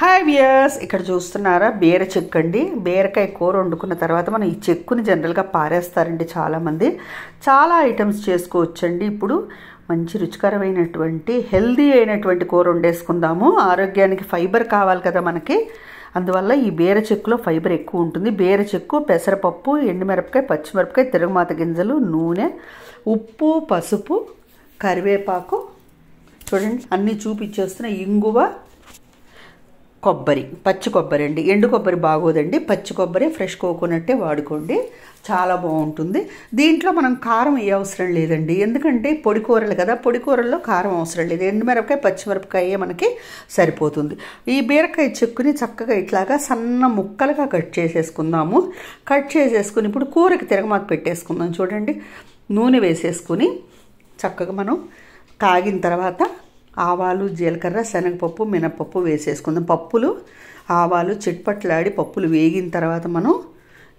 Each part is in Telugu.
హాయ్ వియర్స్ ఇక్కడ చూస్తున్నారా బీర చెక్కు అండి బీరకాయ కూర వండుకున్న తర్వాత మనం ఈ చెక్కుని జనరల్గా పారేస్తారండి చాలామంది చాలా ఐటమ్స్ చేసుకోవచ్చండి ఇప్పుడు మంచి రుచికరమైనటువంటి హెల్దీ అయినటువంటి కూర వండేసుకుందాము ఆరోగ్యానికి ఫైబర్ కావాలి కదా మనకి అందువల్ల ఈ బీర చెక్కులో ఫైబర్ ఎక్కువ ఉంటుంది బీర చెక్కు పెసరపప్పు ఎండుమిరపకాయ పచ్చిమిరపకాయ తిరుగుమాత గింజలు నూనె ఉప్పు పసుపు కరివేపాకు చూడండి అన్నీ చూపించేస్తున్న ఇంగువ కొబ్బరి పచ్చి కొబ్బరి అండి ఎండు కొబ్బరి బాగోదండి పచ్చి కొబ్బరి ఫ్రెష్ కోకోనట్టే వాడుకోండి చాలా బాగుంటుంది దీంట్లో మనం కారం ఏ అవసరం లేదండి ఎందుకంటే పొడి కూరలు కదా పొడి కూరల్లో కారం అవసరం లేదు ఎండుమిరపకాయ పచ్చిమిరపకాయ మనకి సరిపోతుంది ఈ బీరకాయ చెక్కుని చక్కగా ఇట్లాగా సన్న ముక్కలుగా కట్ చేసేసుకుందాము కట్ చేసేసుకుని ఇప్పుడు కూరకి తిరగమాకు పెట్టేసుకుందాం చూడండి నూనె వేసేసుకుని చక్కగా మనం కాగిన తర్వాత ఆవాలు జీలకర్ర శనగపప్పు మినపప్పు వేసేసుకుందాం పప్పులు ఆవాలు చిట్పట్లాడి పప్పులు వేగిన తర్వాత మనం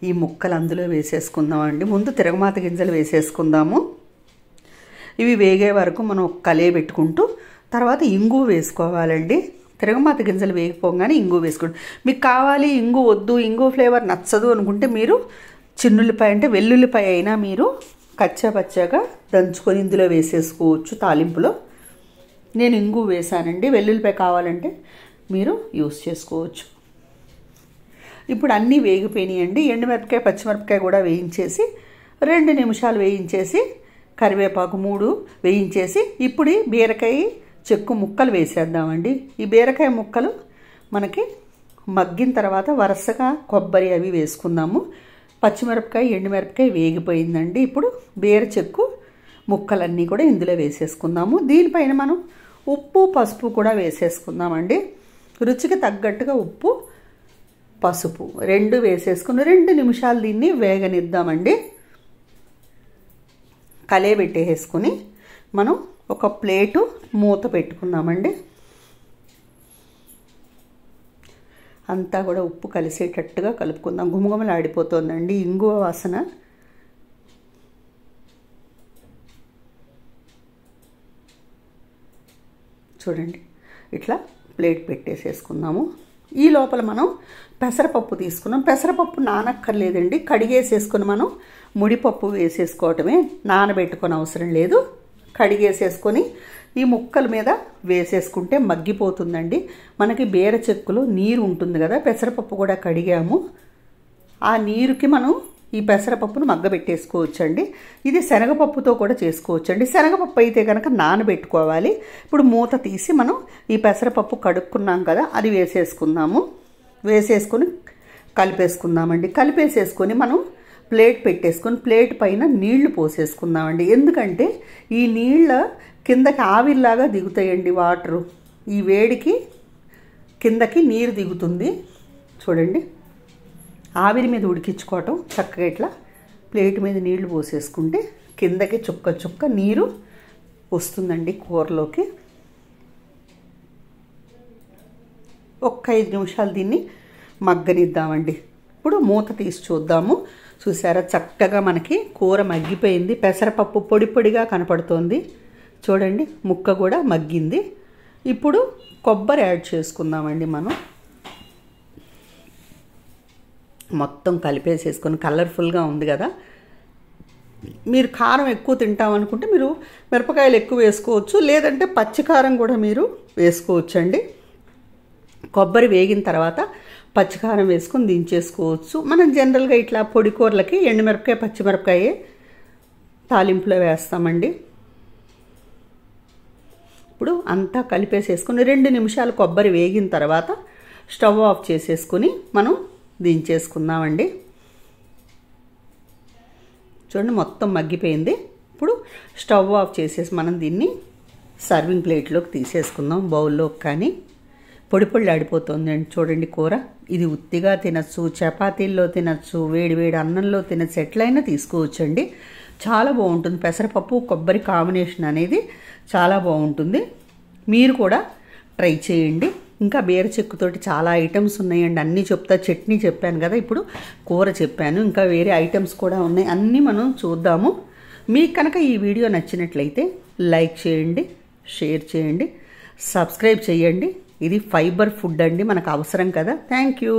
ఈ ముక్కలు అందులో వేసేసుకుందాం అండి ముందు తిరగమాత గింజలు వేసేసుకుందాము ఇవి వేగే వరకు మనం కలే పెట్టుకుంటూ తర్వాత ఇంగు వేసుకోవాలండి తిరగమాత గింజలు వేగిపోగానే ఇంగు వేసుకోండి మీకు కావాలి ఇంగు వద్దు ఇంగు ఫ్లేవర్ నచ్చదు అనుకుంటే మీరు చిన్నుల్లిపాయ అంటే వెల్లుల్లిపాయ అయినా మీరు కచ్చా పచ్చాగా దంచుకొని ఇందులో వేసేసుకోవచ్చు తాలింపులో నేను ఇంగు వేశానండి వెల్లుల్లిపాయ కావాలంటే మీరు యూస్ చేసుకోవచ్చు ఇప్పుడు అన్నీ వేగిపోయినాయండి ఎండుమిరపకాయ పచ్చిమిరపకాయ కూడా వేయించేసి రెండు నిమిషాలు వేయించేసి కరివేపాకు మూడు వేయించేసి ఇప్పుడు బీరకాయ చెక్కు ముక్కలు వేసేద్దామండి ఈ బీరకాయ ముక్కలు మనకి మగ్గిన తర్వాత వరుసగా కొబ్బరి అవి వేసుకుందాము పచ్చిమిరపకాయ ఎండుమిరపకాయ వేగిపోయిందండి ఇప్పుడు బీర చెక్కు ముక్కలన్నీ కూడా ఇందులో వేసేసుకుందాము దీనిపైన మనం ఉప్పు పసుపు కూడా వేసేసుకుందామండి రుచికి తగ్గట్టుగా ఉప్పు పసుపు రెండు వేసేసుకుని రెండు నిమిషాలు దీన్ని వేగనిద్దామండి కలే పెట్టేసుకుని మనం ఒక ప్లేటు మూత పెట్టుకుందామండి అంతా కూడా ఉప్పు కలిసేటట్టుగా కలుపుకుందాం గుమగుమలు ఆడిపోతుందండి ఇంగువ వాసన చూడండి ఇట్లా ప్లేట్ పెట్టేసేసుకుందాము ఈ లోపల మనం పెసరపప్పు తీసుకున్నాం పెసరపప్పు నానక్కర్లేదండి కడిగేసేసుకుని మనం ముడిపప్పు వేసేసుకోవటమే నానబెట్టుకొని అవసరం లేదు కడిగేసేసుకొని ఈ ముక్కల మీద వేసేసుకుంటే మగ్గిపోతుందండి మనకి బీర చెక్కులో నీరు ఉంటుంది కదా పెసరపప్పు కూడా కడిగాము ఆ నీరుకి మనం ఈ పెసరపప్పును మగ్గబెట్టేసుకోవచ్చండి ఇది శనగపప్పుతో కూడా చేసుకోవచ్చండి శనగపప్పు అయితే కనుక నానబెట్టుకోవాలి ఇప్పుడు మూత తీసి మనం ఈ పెసరపప్పు కడుక్కున్నాం కదా అది వేసేసుకుందాము వేసేసుకొని కలిపేసుకుందామండి కలిపేసేసుకొని మనం ప్లేట్ పెట్టేసుకొని ప్లేట్ పైన నీళ్లు పోసేసుకుందామండి ఎందుకంటే ఈ నీళ్ళ కిందకి ఆవిరిలాగా దిగుతాయండి వాటరు ఈ వేడికి కిందకి నీరు దిగుతుంది చూడండి ఆవిరి మీద ఉడికించుకోవటం చక్కగా ఇట్లా ప్లేట్ మీద నీళ్లు పోసేసుకుంటే కిందకి చుక్క చుక్క నీరు వస్తుందండి కూరలోకి ఒక్క ఐదు నిమిషాలు దీన్ని మగ్గనిద్దామండి ఇప్పుడు మూత తీసి చూద్దాము చూసారా చక్కగా మనకి కూర మగ్గిపోయింది పెసరపప్పు పొడి పొడిగా కనపడుతోంది చూడండి ముక్క కూడా మగ్గింది ఇప్పుడు కొబ్బరి యాడ్ చేసుకుందామండి మనం మొత్తం కలిపేసేసుకొని కలర్ఫుల్గా ఉంది కదా మీరు కారం ఎక్కువ తింటామనుకుంటే మీరు మిరపకాయలు ఎక్కువ వేసుకోవచ్చు లేదంటే పచ్చికారం కూడా మీరు వేసుకోవచ్చు అండి కొబ్బరి వేగిన తర్వాత పచ్చికారం వేసుకొని దించేసుకోవచ్చు మనం జనరల్గా ఇట్లా పొడి కూరలకి ఎండుమిరపకాయ పచ్చిమిరపకాయ తాలింపులో వేస్తామండి ఇప్పుడు అంతా కలిపేసేసుకుని రెండు నిమిషాలు కొబ్బరి వేగిన తర్వాత స్టవ్ ఆఫ్ చేసేసుకుని మనం దించేసుకుందామండి చూడండి మొత్తం మగ్గిపోయింది ఇప్పుడు స్టవ్ ఆఫ్ చేసేసి మనం దీన్ని సర్వింగ్ ప్లేట్లోకి తీసేసుకుందాం బౌల్లోకి కానీ పొడి పొడి ఆడిపోతుంది చూడండి కూర ఇది ఉత్తిగా తినచ్చు చపాతీల్లో తినచ్చు వేడి వేడి అన్నంలో తినచ్చు ఎట్లయినా తీసుకోవచ్చండి చాలా బాగుంటుంది పెసరపప్పు కొబ్బరి కాంబినేషన్ అనేది చాలా బాగుంటుంది మీరు కూడా ట్రై చేయండి ఇంకా బీర చెక్కుతోటి చాలా ఐటమ్స్ ఉన్నాయండి అన్నీ చెప్తా చట్నీ చెప్పాను కదా ఇప్పుడు కూర చెప్పాను ఇంకా వేరే ఐటమ్స్ కూడా ఉన్నాయి అన్నీ మనం చూద్దాము మీకు కనుక ఈ వీడియో నచ్చినట్లయితే లైక్ చేయండి షేర్ చేయండి సబ్స్క్రైబ్ చేయండి ఇది ఫైబర్ ఫుడ్ అండి మనకు అవసరం కదా థ్యాంక్ యూ